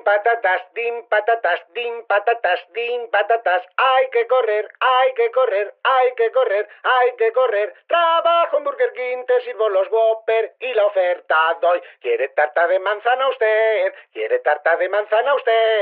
din patatas, din patatas, din patatas, din patatas. Hay que correr, hay que correr, hay que correr, hay que correr. Trabajo en Burger King, te sirvo los Whopper y la oferta doy. ¿Quiere tarta de manzana usted? ¿Quiere tarta de manzana usted?